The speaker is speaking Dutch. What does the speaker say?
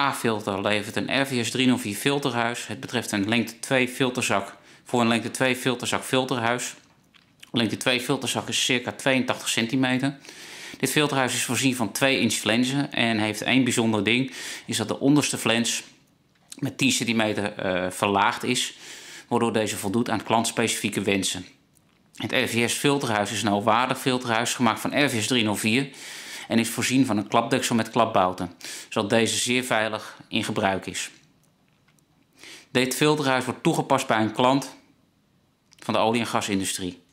A-filter levert een RVS 304 filterhuis. Het betreft een lengte 2 filterzak voor een lengte 2 filterzak filterhuis. Lengte 2 filterzak is circa 82 centimeter. Dit filterhuis is voorzien van 2 inch flensen en heeft één bijzonder ding. Is dat de onderste flens met 10 centimeter uh, verlaagd is. Waardoor deze voldoet aan klantspecifieke wensen. Het RVS filterhuis is een hoogwaardig filterhuis gemaakt van RVS 304 en is voorzien van een klapdeksel met klapbouten zodat deze zeer veilig in gebruik is. Dit filterhuis wordt toegepast bij een klant van de olie- en gasindustrie.